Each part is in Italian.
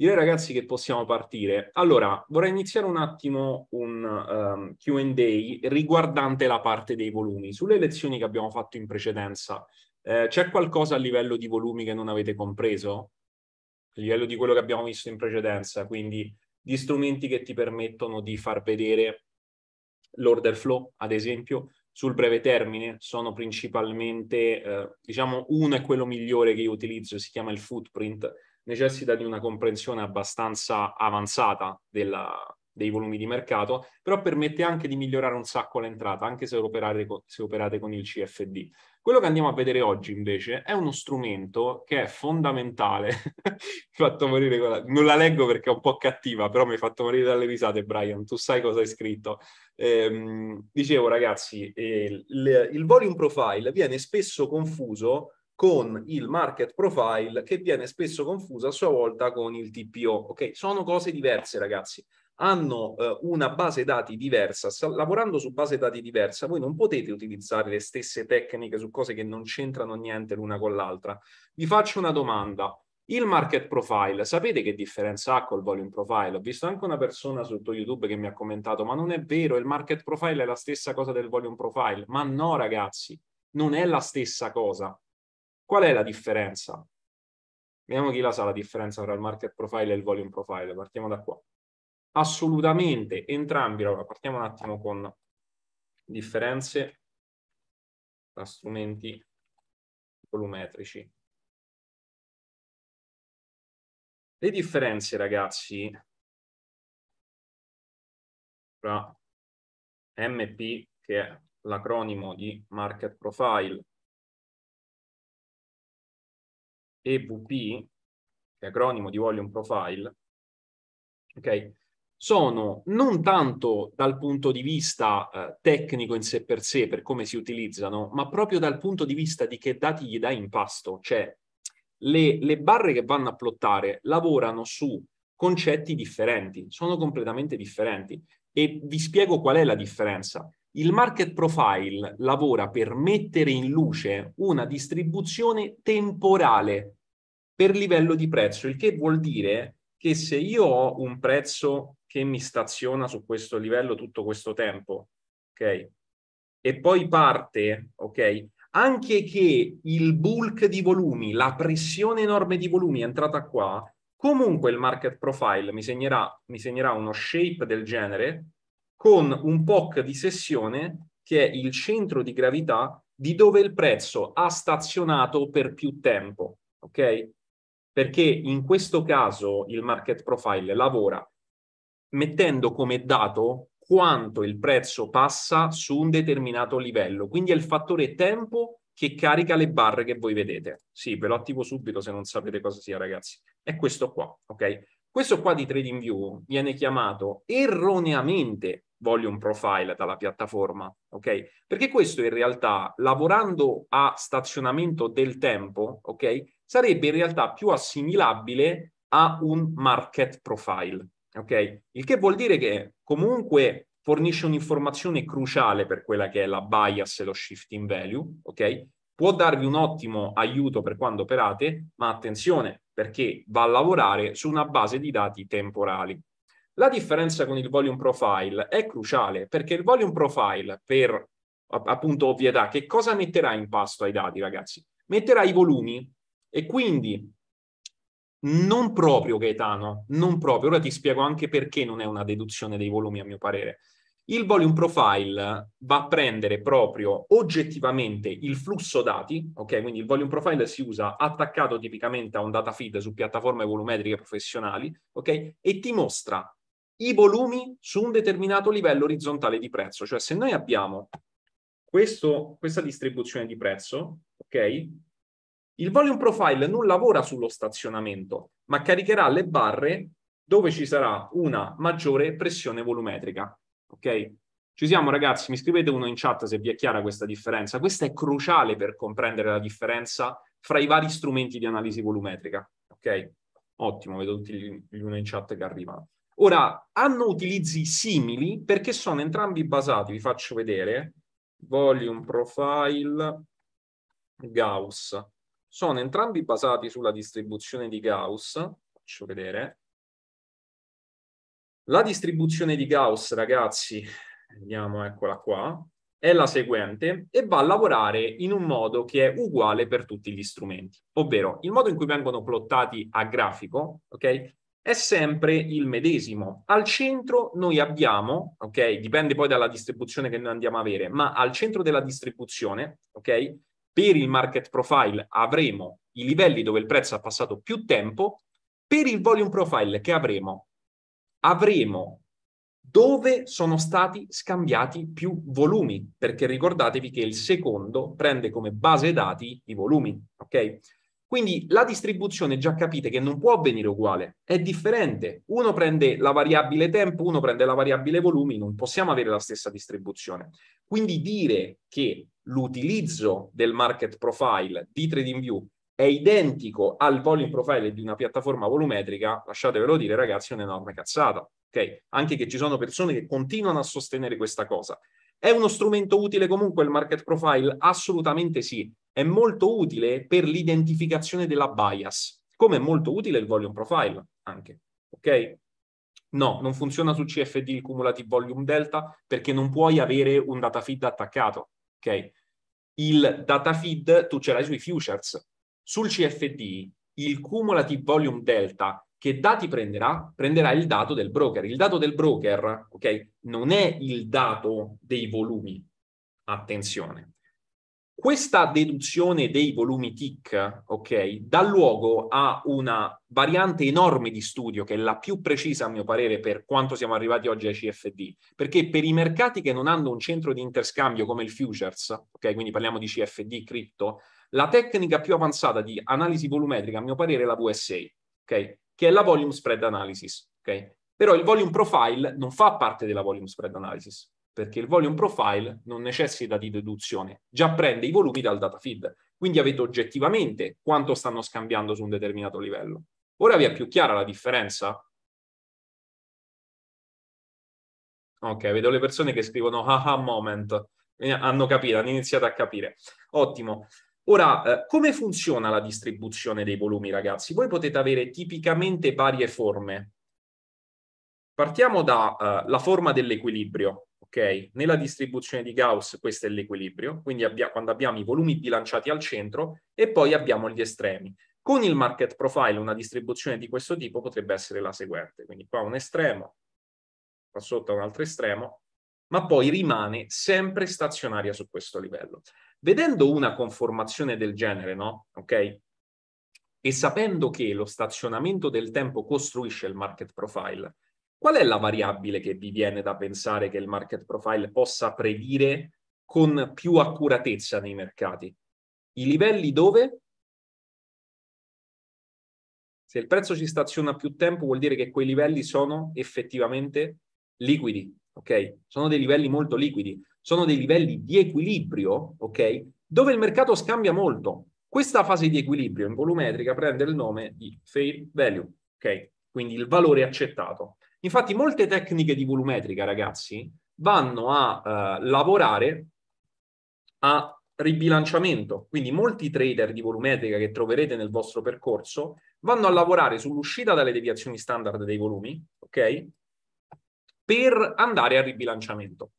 Direi ragazzi che possiamo partire. Allora, vorrei iniziare un attimo un um, ehm, QA riguardante la parte dei volumi. Sulle lezioni che abbiamo fatto in precedenza, eh, c'è qualcosa a livello di volumi che non avete compreso? A livello di quello che abbiamo visto in precedenza, quindi gli strumenti che ti permettono di far vedere l'order flow, ad esempio, sul breve termine sono principalmente, eh, diciamo, uno è quello migliore che io utilizzo, si chiama il footprint, necessita di una comprensione abbastanza avanzata della, dei volumi di mercato, però permette anche di migliorare un sacco l'entrata, anche se operate, con, se operate con il CFD. Quello che andiamo a vedere oggi invece è uno strumento che è fondamentale. mi fatto morire con Non la leggo perché è un po' cattiva, però mi hai fatto morire dalle risate, Brian. Tu sai cosa hai scritto. Ehm, dicevo, ragazzi, eh, il, il volume profile viene spesso confuso con il market profile che viene spesso confuso a sua volta con il TPO. Ok, sono cose diverse, ragazzi hanno eh, una base dati diversa, Sta lavorando su base dati diversa, voi non potete utilizzare le stesse tecniche su cose che non c'entrano niente l'una con l'altra. Vi faccio una domanda. Il market profile, sapete che differenza ha col volume profile? Ho visto anche una persona sotto YouTube che mi ha commentato, ma non è vero, il market profile è la stessa cosa del volume profile. Ma no, ragazzi, non è la stessa cosa. Qual è la differenza? Vediamo chi la sa la differenza tra il market profile e il volume profile. Partiamo da qua assolutamente entrambi, allora partiamo un attimo con differenze tra strumenti volumetrici. Le differenze, ragazzi, tra MP, che è l'acronimo di Market Profile, e VP, che è acronimo di Volume Profile, ok? sono non tanto dal punto di vista eh, tecnico in sé per sé, per come si utilizzano, ma proprio dal punto di vista di che dati gli dai in pasto. Cioè, le, le barre che vanno a plottare lavorano su concetti differenti, sono completamente differenti. E vi spiego qual è la differenza. Il market profile lavora per mettere in luce una distribuzione temporale per livello di prezzo, il che vuol dire che se io ho un prezzo che mi staziona su questo livello tutto questo tempo, ok? E poi parte, ok? Anche che il bulk di volumi, la pressione enorme di volumi è entrata qua, comunque il market profile mi segnerà, mi segnerà uno shape del genere con un POC di sessione che è il centro di gravità di dove il prezzo ha stazionato per più tempo, ok? Perché in questo caso il market profile lavora mettendo come dato quanto il prezzo passa su un determinato livello. Quindi è il fattore tempo che carica le barre che voi vedete. Sì, ve lo attivo subito se non sapete cosa sia, ragazzi. È questo qua, ok? Questo qua di TradingView viene chiamato erroneamente volume profile dalla piattaforma, ok? Perché questo in realtà, lavorando a stazionamento del tempo, ok? Sarebbe in realtà più assimilabile a un market profile, ok? Il che vuol dire che comunque fornisce un'informazione cruciale per quella che è la bias e lo shift in value, ok? Può darvi un ottimo aiuto per quando operate, ma attenzione perché va a lavorare su una base di dati temporali. La differenza con il volume profile è cruciale perché il volume profile, per appunto ovvietà, che cosa metterà in pasto ai dati, ragazzi? Metterà i volumi e quindi non proprio Gaetano, non proprio. Ora ti spiego anche perché non è una deduzione dei volumi a mio parere. Il volume profile va a prendere proprio oggettivamente il flusso dati, ok? Quindi il volume profile si usa attaccato tipicamente a un data feed su piattaforme volumetriche professionali, ok? E ti mostra i volumi su un determinato livello orizzontale di prezzo. Cioè se noi abbiamo questo, questa distribuzione di prezzo, ok? Il volume profile non lavora sullo stazionamento, ma caricherà le barre dove ci sarà una maggiore pressione volumetrica. Ok? Ci siamo ragazzi, mi scrivete uno in chat se vi è chiara questa differenza. Questa è cruciale per comprendere la differenza fra i vari strumenti di analisi volumetrica. Ok? Ottimo, vedo tutti gli uno in chat che arrivano. Ora, hanno utilizzi simili perché sono entrambi basati, vi faccio vedere, volume profile Gauss sono entrambi basati sulla distribuzione di Gauss, faccio vedere. La distribuzione di Gauss, ragazzi, vediamo, eccola qua, è la seguente e va a lavorare in un modo che è uguale per tutti gli strumenti, ovvero il modo in cui vengono plottati a grafico, ok? È sempre il medesimo. Al centro noi abbiamo, ok? Dipende poi dalla distribuzione che noi andiamo a avere, ma al centro della distribuzione, ok? Per il market profile avremo i livelli dove il prezzo ha passato più tempo, per il volume profile che avremo avremo dove sono stati scambiati più volumi, perché ricordatevi che il secondo prende come base dati i volumi, ok? Quindi la distribuzione già capite che non può venire uguale, è differente. Uno prende la variabile tempo, uno prende la variabile volumi, non possiamo avere la stessa distribuzione. Quindi dire che l'utilizzo del market profile di TradingView è identico al volume profile di una piattaforma volumetrica, lasciatevelo dire ragazzi, è un'enorme cazzata. Okay? Anche che ci sono persone che continuano a sostenere questa cosa. È uno strumento utile comunque il market profile? Assolutamente sì è molto utile per l'identificazione della bias, come è molto utile il volume profile anche, ok? No, non funziona su CFD il cumulative volume delta perché non puoi avere un data feed attaccato, ok? Il data feed tu ce l'hai sui futures. Sul CFD il cumulative volume delta che dati prenderà? Prenderà il dato del broker. Il dato del broker, ok? Non è il dato dei volumi. Attenzione. Questa deduzione dei volumi TIC, ok, dà luogo a una variante enorme di studio, che è la più precisa a mio parere per quanto siamo arrivati oggi ai CFD, perché per i mercati che non hanno un centro di interscambio come il futures, ok, quindi parliamo di CFD, cripto, la tecnica più avanzata di analisi volumetrica a mio parere è la VSA, ok, che è la Volume Spread Analysis, ok. Però il Volume Profile non fa parte della Volume Spread Analysis, perché il volume profile non necessita di deduzione, già prende i volumi dal data feed, quindi avete oggettivamente quanto stanno scambiando su un determinato livello. Ora vi è più chiara la differenza? Ok, vedo le persone che scrivono haha ah, moment, eh, hanno capito, hanno iniziato a capire. Ottimo. Ora, eh, come funziona la distribuzione dei volumi, ragazzi? Voi potete avere tipicamente varie forme. Partiamo dalla eh, forma dell'equilibrio ok? Nella distribuzione di Gauss questo è l'equilibrio, quindi abbia, quando abbiamo i volumi bilanciati al centro e poi abbiamo gli estremi. Con il market profile una distribuzione di questo tipo potrebbe essere la seguente, quindi qua un estremo, qua sotto un altro estremo, ma poi rimane sempre stazionaria su questo livello. Vedendo una conformazione del genere, no? Ok? E sapendo che lo stazionamento del tempo costruisce il market profile, Qual è la variabile che vi viene da pensare che il market profile possa predire con più accuratezza nei mercati? I livelli dove? Se il prezzo ci staziona più tempo vuol dire che quei livelli sono effettivamente liquidi, ok? Sono dei livelli molto liquidi, sono dei livelli di equilibrio, ok? Dove il mercato scambia molto. Questa fase di equilibrio in volumetrica prende il nome di fair value, ok? Quindi il valore accettato. Infatti molte tecniche di volumetrica, ragazzi, vanno a eh, lavorare a ribilanciamento. Quindi molti trader di volumetrica che troverete nel vostro percorso vanno a lavorare sull'uscita dalle deviazioni standard dei volumi, ok? Per andare al ribilanciamento.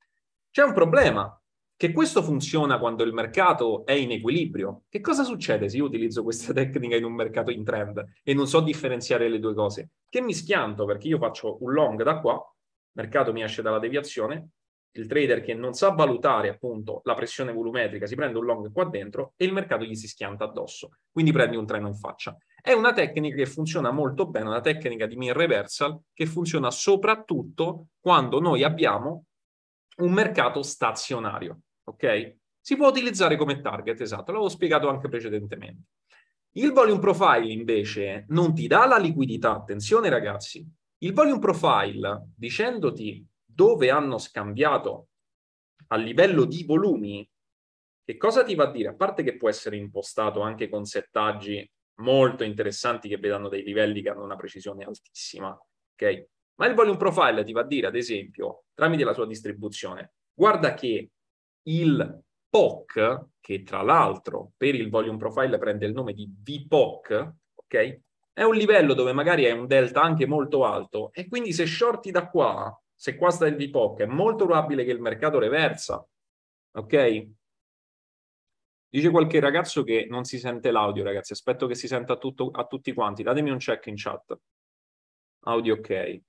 C'è un problema che questo funziona quando il mercato è in equilibrio. Che cosa succede se io utilizzo questa tecnica in un mercato in trend e non so differenziare le due cose? Che mi schianto perché io faccio un long da qua, il mercato mi esce dalla deviazione, il trader che non sa valutare appunto la pressione volumetrica si prende un long qua dentro e il mercato gli si schianta addosso, quindi prendi un treno in faccia. È una tecnica che funziona molto bene, una tecnica di mean reversal che funziona soprattutto quando noi abbiamo un mercato stazionario ok? Si può utilizzare come target, esatto, l'avevo spiegato anche precedentemente. Il volume profile invece non ti dà la liquidità, attenzione ragazzi. Il volume profile, dicendoti dove hanno scambiato a livello di volumi, che cosa ti va a dire? A parte che può essere impostato anche con settaggi molto interessanti che vedano dei livelli che hanno una precisione altissima, ok? Ma il volume profile ti va a dire, ad esempio, tramite la sua distribuzione, guarda che il POC, che tra l'altro per il volume profile prende il nome di VPOC, ok? È un livello dove magari è un delta anche molto alto e quindi se shorti da qua, se qua sta il VPOC, è molto probabile che il mercato reversa, ok? Dice qualche ragazzo che non si sente l'audio, ragazzi. Aspetto che si senta tutto, a tutti quanti. Datemi un check in chat. Audio ok.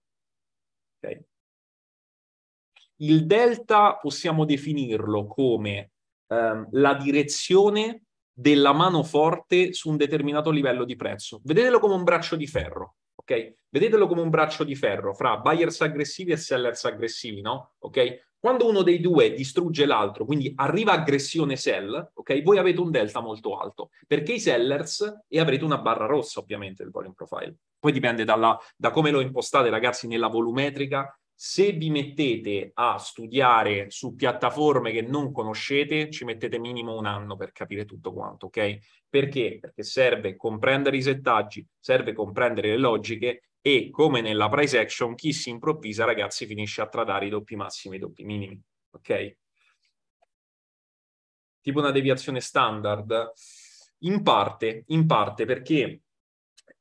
Ok. Il delta possiamo definirlo come ehm, la direzione della mano forte su un determinato livello di prezzo. Vedetelo come un braccio di ferro, ok? Vedetelo come un braccio di ferro fra buyers aggressivi e sellers aggressivi, no? Ok? Quando uno dei due distrugge l'altro, quindi arriva aggressione sell, ok? Voi avete un delta molto alto, perché i sellers e avrete una barra rossa ovviamente del volume profile. Poi dipende dalla, da come lo impostate ragazzi nella volumetrica se vi mettete a studiare su piattaforme che non conoscete, ci mettete minimo un anno per capire tutto quanto, ok? Perché? Perché serve comprendere i settaggi, serve comprendere le logiche e come nella price action, chi si improvvisa, ragazzi, finisce a tradare i doppi massimi e i doppi minimi, ok? Tipo una deviazione standard? In parte, in parte perché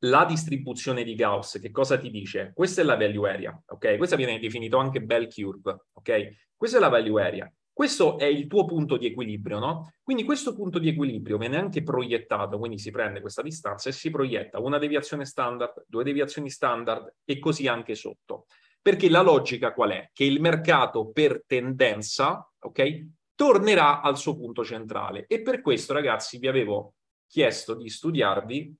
la distribuzione di Gauss, che cosa ti dice? Questa è la value area, ok? Questa viene definita anche bell curve, ok? Questa è la value area. Questo è il tuo punto di equilibrio, no? Quindi questo punto di equilibrio viene anche proiettato, quindi si prende questa distanza e si proietta una deviazione standard, due deviazioni standard e così anche sotto. Perché la logica qual è? Che il mercato per tendenza, ok? Tornerà al suo punto centrale. E per questo, ragazzi, vi avevo chiesto di studiarvi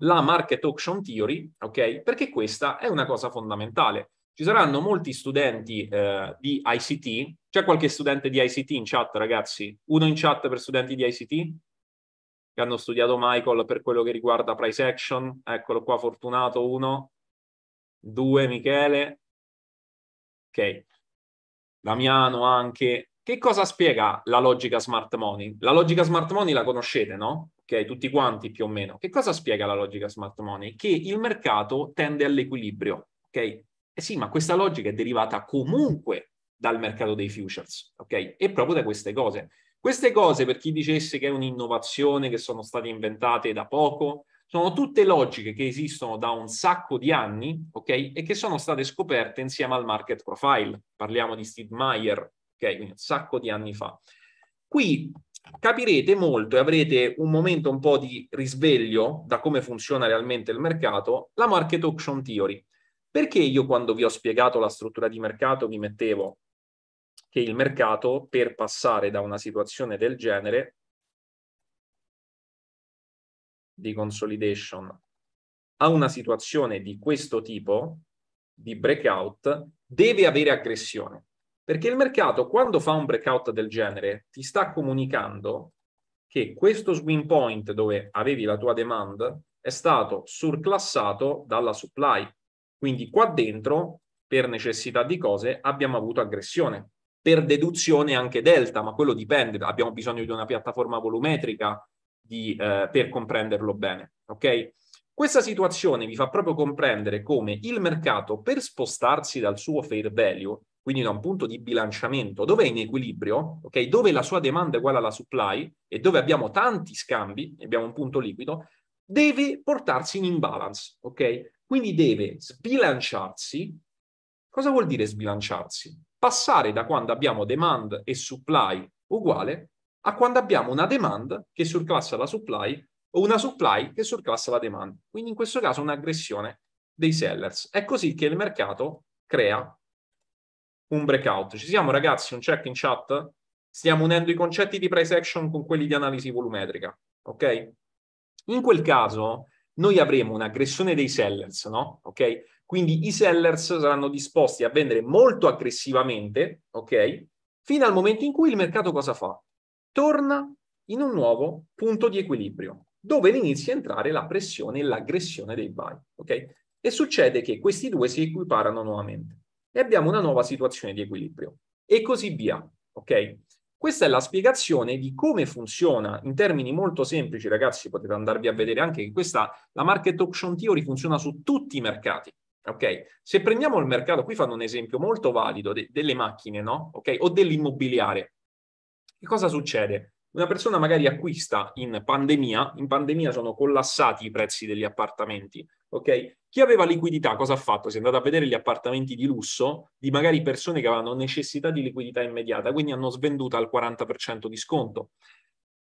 la market auction theory, ok? Perché questa è una cosa fondamentale. Ci saranno molti studenti eh, di ICT. C'è qualche studente di ICT in chat, ragazzi? Uno in chat per studenti di ICT? Che hanno studiato Michael per quello che riguarda price action. Eccolo qua, fortunato uno. Due, Michele. Ok. Damiano anche. Che cosa spiega la logica smart money? La logica smart money la conoscete, no? ok? Tutti quanti più o meno. Che cosa spiega la logica smart money? Che il mercato tende all'equilibrio, ok? Eh sì, ma questa logica è derivata comunque dal mercato dei futures, ok? E proprio da queste cose. Queste cose, per chi dicesse che è un'innovazione, che sono state inventate da poco, sono tutte logiche che esistono da un sacco di anni, ok? E che sono state scoperte insieme al market profile. Parliamo di Steve Meyer, ok? Quindi un sacco di anni fa. Qui capirete molto e avrete un momento un po' di risveglio da come funziona realmente il mercato, la market auction theory. Perché io quando vi ho spiegato la struttura di mercato vi mettevo che il mercato per passare da una situazione del genere di consolidation a una situazione di questo tipo, di breakout, deve avere aggressione. Perché il mercato, quando fa un breakout del genere, ti sta comunicando che questo swing point dove avevi la tua demand è stato surclassato dalla supply. Quindi qua dentro, per necessità di cose, abbiamo avuto aggressione. Per deduzione anche delta, ma quello dipende. Abbiamo bisogno di una piattaforma volumetrica di, eh, per comprenderlo bene. Ok? Questa situazione vi fa proprio comprendere come il mercato, per spostarsi dal suo fair value, quindi da un punto di bilanciamento, dove è in equilibrio, okay? dove la sua domanda è uguale alla supply e dove abbiamo tanti scambi, abbiamo un punto liquido, deve portarsi in imbalance, okay? Quindi deve sbilanciarsi. Cosa vuol dire sbilanciarsi? Passare da quando abbiamo demand e supply uguale a quando abbiamo una demand che surclassa la supply o una supply che surclassa la demand. Quindi in questo caso un'aggressione dei sellers. È così che il mercato crea un breakout. Ci siamo ragazzi, un check in chat? Stiamo unendo i concetti di price action con quelli di analisi volumetrica, ok? In quel caso noi avremo un'aggressione dei sellers, no? Ok? Quindi i sellers saranno disposti a vendere molto aggressivamente, ok? Fino al momento in cui il mercato cosa fa? Torna in un nuovo punto di equilibrio, dove inizia a entrare la pressione e l'aggressione dei buy, ok? E succede che questi due si equiparano nuovamente e abbiamo una nuova situazione di equilibrio e così via. Ok? Questa è la spiegazione di come funziona in termini molto semplici, ragazzi. Potete andarvi a vedere anche che questa, la market option theory funziona su tutti i mercati. Ok? Se prendiamo il mercato, qui fanno un esempio molto valido de delle macchine, no? Ok? O dell'immobiliare. Che cosa succede? Una persona magari acquista in pandemia, in pandemia sono collassati i prezzi degli appartamenti, ok? Chi aveva liquidità cosa ha fatto? Si è andato a vedere gli appartamenti di lusso di magari persone che avevano necessità di liquidità immediata, quindi hanno svenduto al 40% di sconto.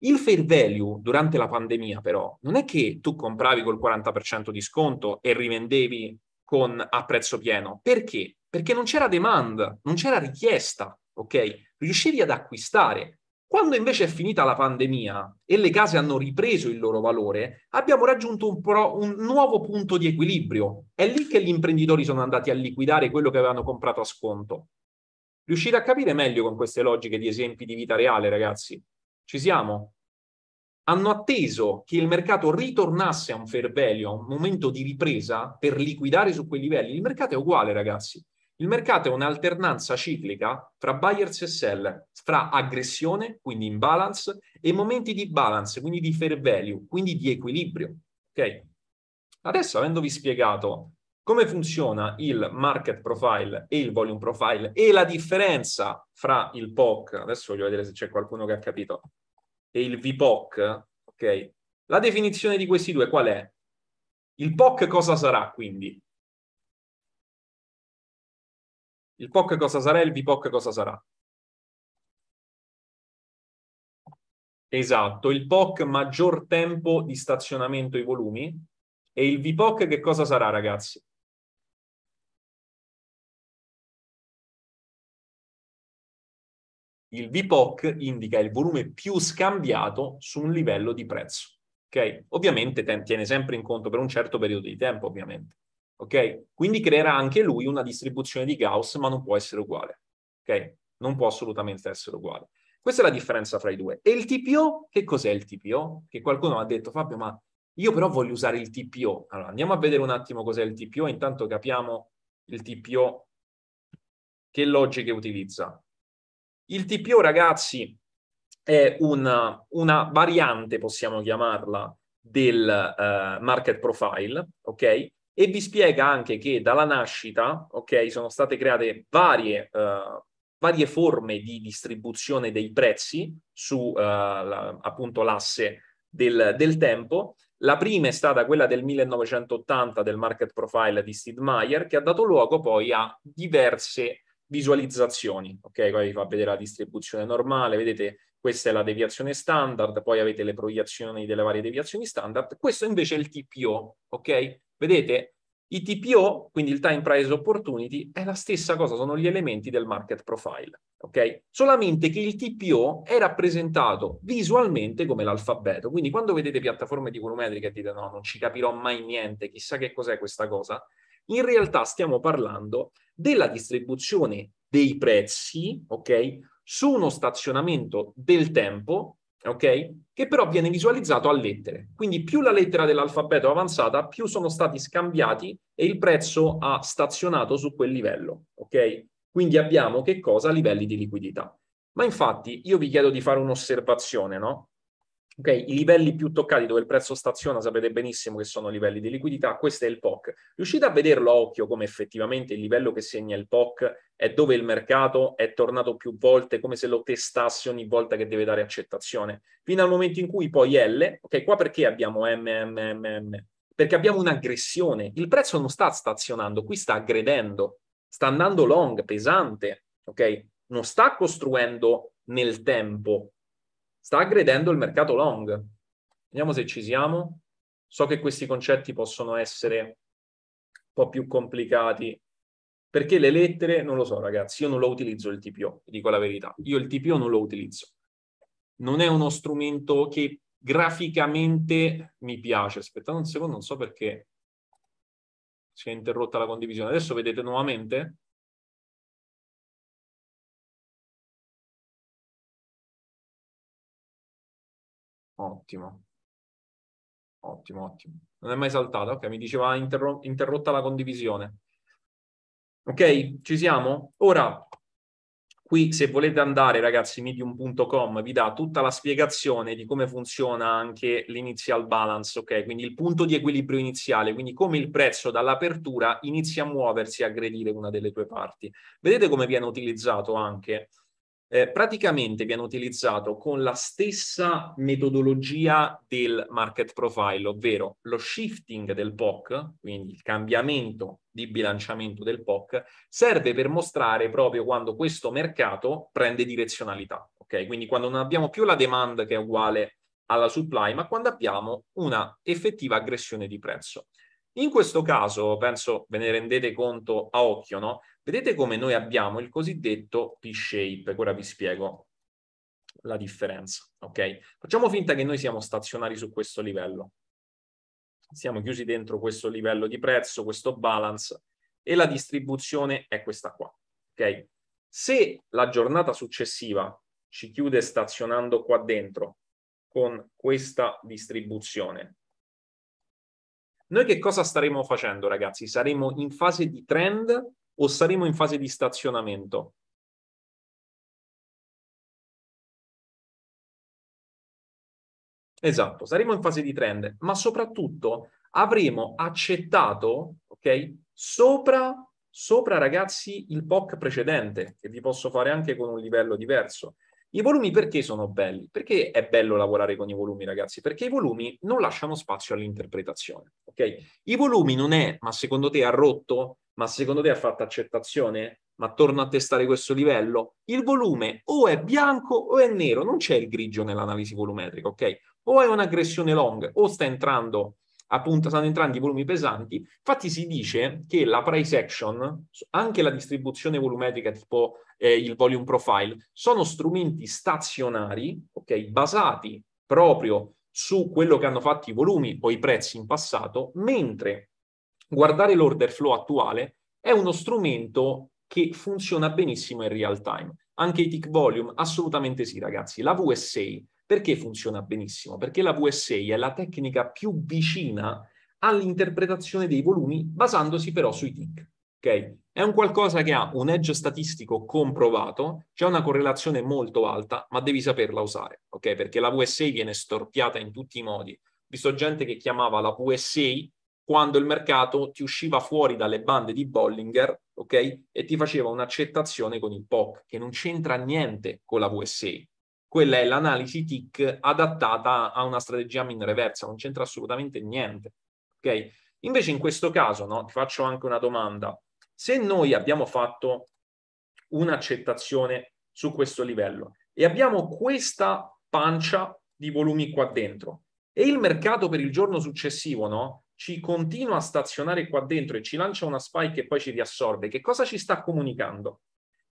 Il fair value durante la pandemia però non è che tu compravi col 40% di sconto e rivendevi con, a prezzo pieno. Perché? Perché non c'era demand, non c'era richiesta, ok? Riuscivi ad acquistare. Quando invece è finita la pandemia e le case hanno ripreso il loro valore, abbiamo raggiunto un, pro, un, nuovo punto di equilibrio. È lì che gli imprenditori sono andati a liquidare quello che avevano comprato a sconto. Riuscite a capire meglio con queste logiche di esempi di vita reale, ragazzi? Ci siamo? Hanno atteso che il mercato ritornasse a un fair value, a un momento di ripresa, per liquidare su quei livelli. Il mercato è uguale, ragazzi. Il mercato è un'alternanza ciclica fra buyers e sellers, fra aggressione, quindi imbalance, e momenti di balance, quindi di fair value, quindi di equilibrio. Ok? Adesso, avendovi spiegato come funziona il market profile e il volume profile e la differenza fra il POC, adesso voglio vedere se c'è qualcuno che ha capito, e il VPOC, ok? La definizione di questi due qual è? Il POC cosa sarà quindi? Il POC cosa sarà e il VPOC cosa sarà? Esatto, il POC maggior tempo di stazionamento i volumi e il VPOC che cosa sarà ragazzi? Il VPOC indica il volume più scambiato su un livello di prezzo. Okay? Ovviamente tiene sempre in conto per un certo periodo di tempo, ovviamente ok? Quindi creerà anche lui una distribuzione di Gauss, ma non può essere uguale, ok? Non può assolutamente essere uguale. Questa è la differenza fra i due. E il TPO? Che cos'è il TPO? Che qualcuno ha detto, Fabio, ma io però voglio usare il TPO. Allora, andiamo a vedere un attimo cos'è il TPO, intanto capiamo il TPO, che logiche utilizza. Il TPO, ragazzi, è una, una variante, possiamo chiamarla, del uh, market profile, ok? e vi spiega anche che dalla nascita, ok, sono state create varie, uh, varie forme di distribuzione dei prezzi su uh, la, appunto l'asse del, del, tempo. La prima è stata quella del 1980 del market profile di Steve Meyer, che ha dato luogo poi a diverse visualizzazioni. Ok, qua vi fa vedere la distribuzione normale, vedete questa è la deviazione standard, poi avete le proiezioni delle varie deviazioni standard. Questo invece è il TPO, ok? Vedete, i TPO, quindi il Time Price Opportunity, è la stessa cosa, sono gli elementi del market profile, ok? Solamente che il TPO è rappresentato visualmente come l'alfabeto, quindi quando vedete piattaforme di tiponometriche e dite no, non ci capirò mai niente, chissà che cos'è questa cosa, in realtà stiamo parlando della distribuzione dei prezzi, ok? Su uno stazionamento del tempo ok? Che però viene visualizzato a lettere. Quindi più la lettera dell'alfabeto è avanzata, più sono stati scambiati e il prezzo ha stazionato su quel livello, ok? Quindi abbiamo che cosa? Livelli di liquidità. Ma infatti io vi chiedo di fare un'osservazione, no? Okay? I livelli più toccati dove il prezzo staziona sapete benissimo che sono livelli di liquidità, questo è il POC. Riuscite a vederlo a occhio come effettivamente il livello che segna il POC è dove il mercato è tornato più volte, come se lo testasse ogni volta che deve dare accettazione, fino al momento in cui poi L, ok, qua perché abbiamo MMMM? Perché abbiamo un'aggressione, il prezzo non sta stazionando, qui sta aggredendo, sta andando long, pesante, ok? Non sta costruendo nel tempo, sta aggredendo il mercato long. Vediamo se ci siamo. So che questi concetti possono essere un po' più complicati perché le lettere, non lo so ragazzi, io non lo utilizzo il TPO, dico la verità. Io il TPO non lo utilizzo. Non è uno strumento che graficamente mi piace. Aspettate un secondo, non so perché si è interrotta la condivisione. Adesso vedete nuovamente? Ottimo. Ottimo, ottimo. Non è mai saltata. Ok, mi diceva interro- interrotta la condivisione. Ok, ci siamo? Ora, qui se volete andare, ragazzi, medium.com vi dà tutta la spiegazione di come funziona anche l'initial balance, ok? Quindi il punto di equilibrio iniziale, quindi come il prezzo dall'apertura inizia a muoversi e aggredire una delle tue parti. Vedete come viene utilizzato anche? Eh, praticamente viene utilizzato con la stessa metodologia del market profile, ovvero lo shifting del POC, quindi il cambiamento di bilanciamento del POC, serve per mostrare proprio quando questo mercato prende direzionalità. Okay? Quindi quando non abbiamo più la demand che è uguale alla supply, ma quando abbiamo una effettiva aggressione di prezzo. In questo caso, penso ve ne rendete conto a occhio, no? Vedete come noi abbiamo il cosiddetto P-shape, ora vi spiego la differenza, ok? Facciamo finta che noi siamo stazionari su questo livello. Siamo chiusi dentro questo livello di prezzo, questo balance, e la distribuzione è questa qua, ok? Se la giornata successiva ci chiude stazionando qua dentro con questa distribuzione, noi che cosa staremo facendo, ragazzi? Saremo in fase di trend o saremo in fase di stazionamento? Esatto, saremo in fase di trend, ma soprattutto avremo accettato, ok, sopra, sopra ragazzi il POC precedente, che vi posso fare anche con un livello diverso. I volumi perché sono belli? Perché è bello lavorare con i volumi, ragazzi? Perché i volumi non lasciano spazio all'interpretazione, ok? I volumi non è, ma secondo te ha rotto? Ma secondo te ha fatto accettazione? Ma torno a testare questo livello? Il volume o è bianco o è nero, non c'è il grigio nell'analisi volumetrica, ok? O è un'aggressione long, o sta entrando appunto stanno entrando i volumi pesanti. Infatti si dice che la price action, anche la distribuzione volumetrica tipo eh, il volume profile, sono strumenti stazionari, ok, basati proprio su quello che hanno fatto i volumi o i prezzi in passato, mentre guardare l'order flow attuale è uno strumento che funziona benissimo in real time. Anche i tick volume, assolutamente sì ragazzi. La VSA perché funziona benissimo? Perché la VSA è la tecnica più vicina all'interpretazione dei volumi basandosi però sui tick. Okay? È un qualcosa che ha un edge statistico comprovato, c'è una correlazione molto alta, ma devi saperla usare, okay? Perché la VSA viene storpiata in tutti i modi. Ho visto gente che chiamava la VSA quando il mercato ti usciva fuori dalle bande di Bollinger, ok? E ti faceva un'accettazione con il POC, che non c'entra niente con la VSA quella è l'analisi TIC adattata a una strategia min reversa, non c'entra assolutamente niente. Okay? Invece in questo caso, no, ti faccio anche una domanda, se noi abbiamo fatto un'accettazione su questo livello e abbiamo questa pancia di volumi qua dentro e il mercato per il giorno successivo no, ci continua a stazionare qua dentro e ci lancia una spike e poi ci riassorbe, che cosa ci sta comunicando?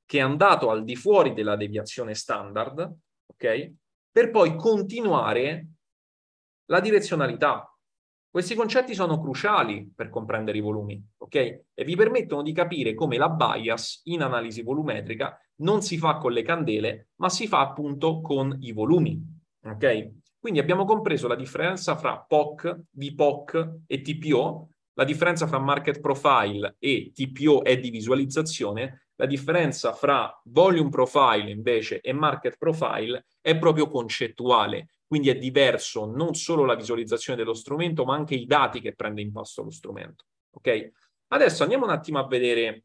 Che è andato al di fuori della deviazione standard ok? Per poi continuare la direzionalità. Questi concetti sono cruciali per comprendere i volumi, ok? E vi permettono di capire come la bias in analisi volumetrica non si fa con le candele, ma si fa appunto con i volumi, ok? Quindi abbiamo compreso la differenza fra POC, VPOC e TPO, la differenza fra market profile e TPO è di visualizzazione la differenza fra volume profile invece e market profile è proprio concettuale, quindi è diverso non solo la visualizzazione dello strumento, ma anche i dati che prende in pasto lo strumento. Ok? Adesso andiamo un attimo a vedere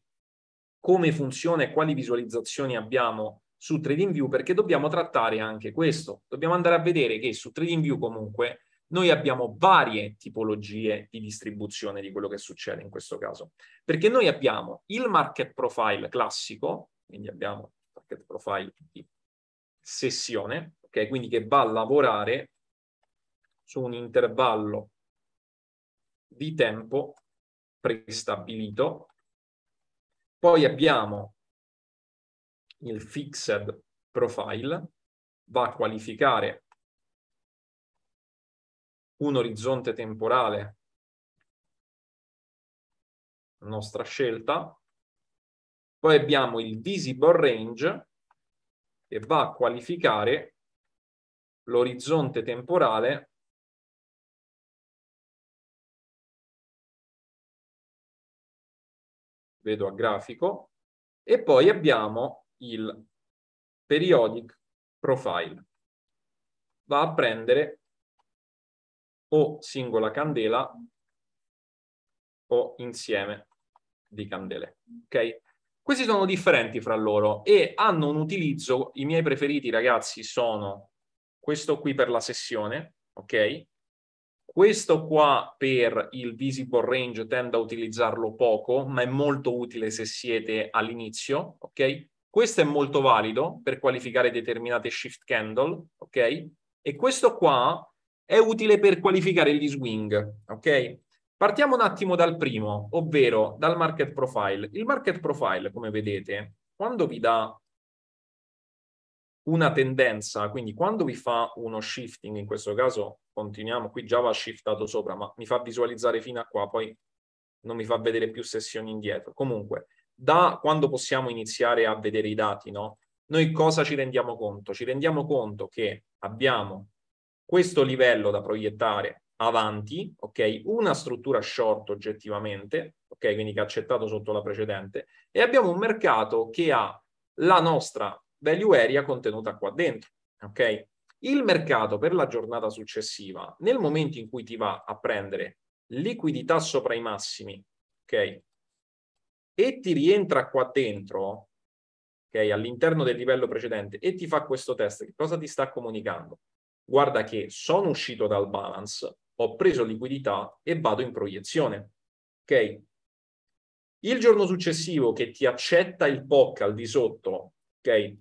come funziona e quali visualizzazioni abbiamo su TradingView, perché dobbiamo trattare anche questo. Dobbiamo andare a vedere che su TradingView comunque noi abbiamo varie tipologie di distribuzione di quello che succede in questo caso, perché noi abbiamo il market profile classico, quindi abbiamo il market profile di sessione, okay? quindi che va a lavorare su un intervallo di tempo prestabilito. Poi abbiamo il fixed profile, va a qualificare un orizzonte temporale nostra scelta. Poi abbiamo il visible range che va a qualificare l'orizzonte temporale vedo a grafico e poi abbiamo il periodic profile va a prendere o singola candela o insieme di candele. Ok? Questi sono differenti fra loro e hanno un utilizzo, i miei preferiti ragazzi sono questo qui per la sessione, ok? Questo qua per il visible range tendo a utilizzarlo poco, ma è molto utile se siete all'inizio, ok? Questo è molto valido per qualificare determinate shift candle, ok? E questo qua è utile per qualificare gli swing, ok? Partiamo un attimo dal primo, ovvero dal market profile. Il market profile, come vedete, quando vi dà una tendenza, quindi quando vi fa uno shifting, in questo caso continuiamo, qui già va shiftato sopra, ma mi fa visualizzare fino a qua, poi non mi fa vedere più sessioni indietro. Comunque, da quando possiamo iniziare a vedere i dati, no? Noi cosa ci rendiamo conto? Ci rendiamo conto che abbiamo questo livello da proiettare avanti, ok? Una struttura short oggettivamente, ok? Quindi che ha accettato sotto la precedente, e abbiamo un mercato che ha la nostra value area contenuta qua dentro, ok? Il mercato per la giornata successiva, nel momento in cui ti va a prendere liquidità sopra i massimi, ok? E ti rientra qua dentro, ok? All'interno del livello precedente e ti fa questo test, che cosa ti sta comunicando? guarda che sono uscito dal balance, ho preso liquidità e vado in proiezione. Ok? Il giorno successivo che ti accetta il POC al di sotto, ok?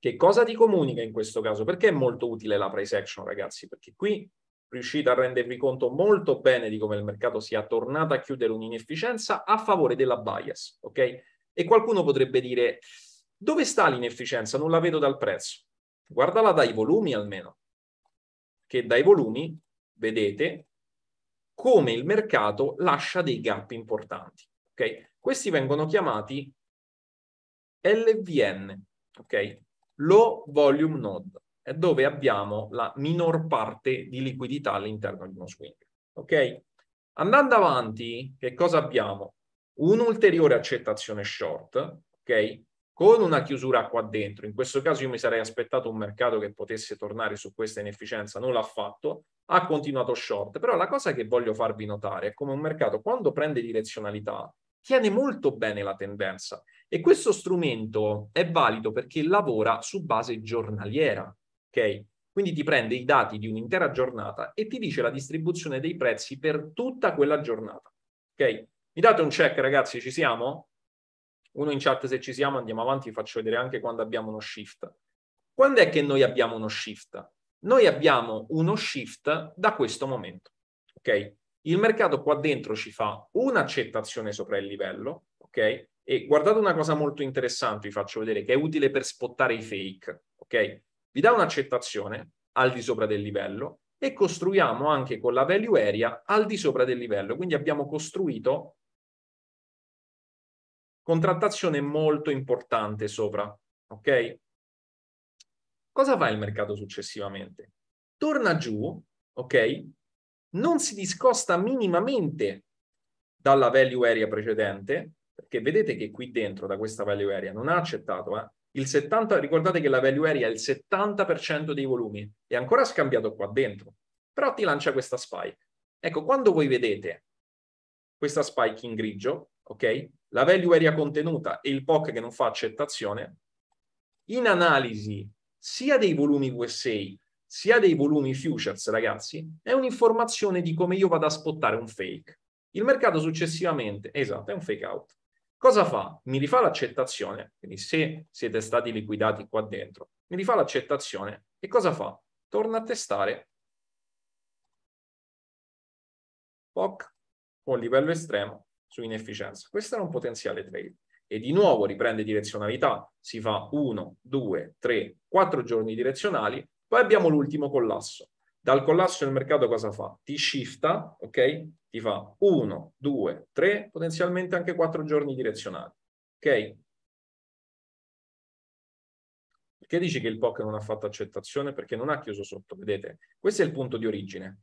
Che cosa ti comunica in questo caso? Perché è molto utile la price action, ragazzi? Perché qui riuscite a rendervi conto molto bene di come il mercato sia tornato a chiudere un'inefficienza a favore della bias, ok? E qualcuno potrebbe dire, dove sta l'inefficienza? Non la vedo dal prezzo. Guardala dai volumi almeno, che dai volumi vedete come il mercato lascia dei gap importanti. Okay? Questi vengono chiamati LVN, okay? Low Volume Node, è dove abbiamo la minor parte di liquidità all'interno di uno swing. Okay? Andando avanti, che cosa abbiamo? Un'ulteriore accettazione short, okay? con una chiusura qua dentro. In questo caso io mi sarei aspettato un mercato che potesse tornare su questa inefficienza, non l'ha fatto, ha continuato short. Però la cosa che voglio farvi notare è come un mercato quando prende direzionalità tiene molto bene la tendenza e questo strumento è valido perché lavora su base giornaliera, ok? Quindi ti prende i dati di un'intera giornata e ti dice la distribuzione dei prezzi per tutta quella giornata, ok? Mi date un check ragazzi, ci siamo? uno in chat se ci siamo, andiamo avanti, vi faccio vedere anche quando abbiamo uno shift. Quando è che noi abbiamo uno shift? Noi abbiamo uno shift da questo momento, ok? Il mercato qua dentro ci fa un'accettazione sopra il livello, ok? E guardate una cosa molto interessante, vi faccio vedere, che è utile per spottare i fake, ok? Vi dà un'accettazione al di sopra del livello e costruiamo anche con la value area al di sopra del livello. Quindi abbiamo costruito Contrattazione molto importante sopra, ok? Cosa fa il mercato successivamente? Torna giù, ok? Non si discosta minimamente dalla value area precedente, perché vedete che qui dentro, da questa value area, non ha accettato, eh? Il 70, ricordate che la value area è il 70% dei volumi, è ancora scambiato qua dentro, però ti lancia questa spike. Ecco, quando voi vedete questa spike in grigio, ok? La value area contenuta e il POC che non fa accettazione, in analisi sia dei volumi USA sia dei volumi futures, ragazzi, è un'informazione di come io vado a spottare un fake. Il mercato successivamente, esatto, è un fake out. Cosa fa? Mi rifà l'accettazione, quindi se siete stati liquidati qua dentro, mi rifà l'accettazione e cosa fa? Torna a testare POC con livello estremo su inefficienza. Questo era un potenziale trade. E di nuovo riprende direzionalità, si fa 1, 2, 3, 4 giorni direzionali, poi abbiamo l'ultimo collasso. Dal collasso il mercato cosa fa? Ti shifta, ok? Ti fa 1, 2, 3, potenzialmente anche 4 giorni direzionali, ok? Perché dici che il POC non ha fatto accettazione? Perché non ha chiuso sotto, vedete? Questo è il punto di origine.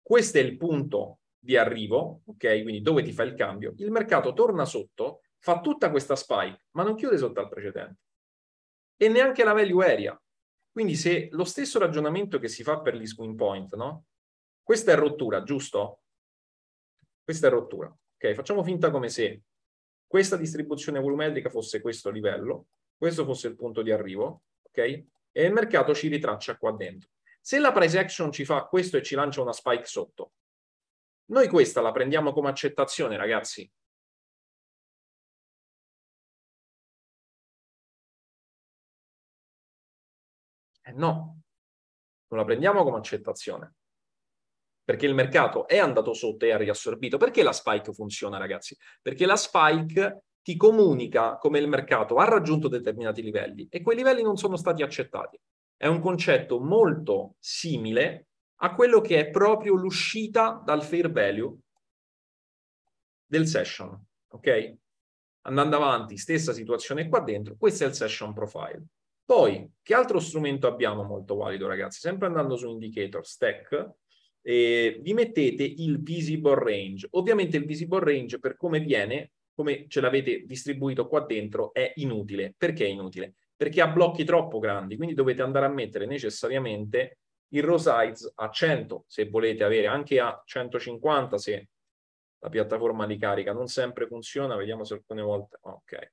Questo è il punto di arrivo, ok? Quindi dove ti fa il cambio, il mercato torna sotto, fa tutta questa spike, ma non chiude sotto al precedente. E neanche la value area. Quindi se lo stesso ragionamento che si fa per gli swing point, no? Questa è rottura, giusto? Questa è rottura. Ok, facciamo finta come se questa distribuzione volumetrica fosse questo livello, questo fosse il punto di arrivo, ok? E il mercato ci ritraccia qua dentro. Se la price action ci fa questo e ci lancia una spike sotto, noi questa la prendiamo come accettazione, ragazzi. Eh no, non la prendiamo come accettazione. Perché il mercato è andato sotto e ha riassorbito. Perché la spike funziona, ragazzi? Perché la spike ti comunica come il mercato ha raggiunto determinati livelli e quei livelli non sono stati accettati. È un concetto molto simile a quello che è proprio l'uscita dal fair value del session, ok? Andando avanti, stessa situazione qua dentro, questo è il session profile. Poi, che altro strumento abbiamo molto valido, ragazzi? Sempre andando su indicator, stack, eh, vi mettete il visible range. Ovviamente il visible range, per come viene, come ce l'avete distribuito qua dentro, è inutile. Perché è inutile? Perché ha blocchi troppo grandi, quindi dovete andare a mettere necessariamente il row size a 100 se volete avere, anche a 150 se la piattaforma li carica, non sempre funziona, vediamo se alcune volte... Ok.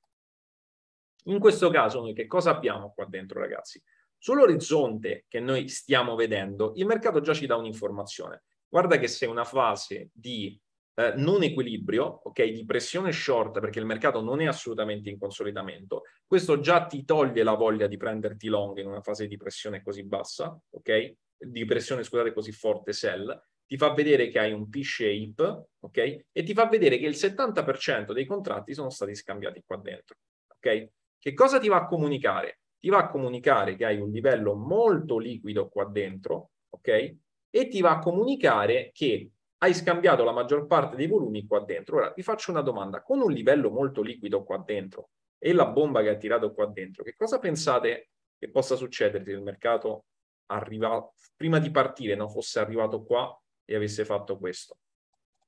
In questo caso noi che cosa abbiamo qua dentro ragazzi? Sull'orizzonte che noi stiamo vedendo, il mercato già ci dà un'informazione. Guarda che se una fase di eh, non equilibrio, ok, di pressione short, perché il mercato non è assolutamente in consolidamento, questo già ti toglie la voglia di prenderti long in una fase di pressione così bassa, ok? di pressione, scusate, così forte sell, ti fa vedere che hai un P-shape, ok? E ti fa vedere che il 70% dei contratti sono stati scambiati qua dentro, ok? Che cosa ti va a comunicare? Ti va a comunicare che hai un livello molto liquido qua dentro, ok? E ti va a comunicare che hai scambiato la maggior parte dei volumi qua dentro. Ora vi faccio una domanda, con un livello molto liquido qua dentro e la bomba che ha tirato qua dentro, che cosa pensate che possa succedere se il mercato arrivato, prima di partire non fosse arrivato qua e avesse fatto questo.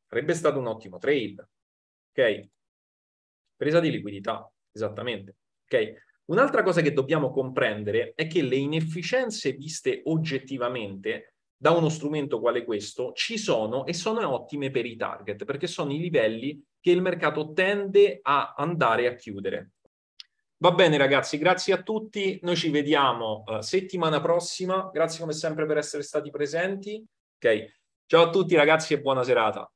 Sarebbe stato un ottimo trade. Ok? Presa di liquidità, esattamente. Ok? Un'altra cosa che dobbiamo comprendere è che le inefficienze viste oggettivamente da uno strumento quale questo ci sono e sono ottime per i target perché sono i livelli che il mercato tende a andare a chiudere. Va bene ragazzi, grazie a tutti. Noi ci vediamo uh, settimana prossima. Grazie come sempre per essere stati presenti. Ok. Ciao a tutti ragazzi e buona serata.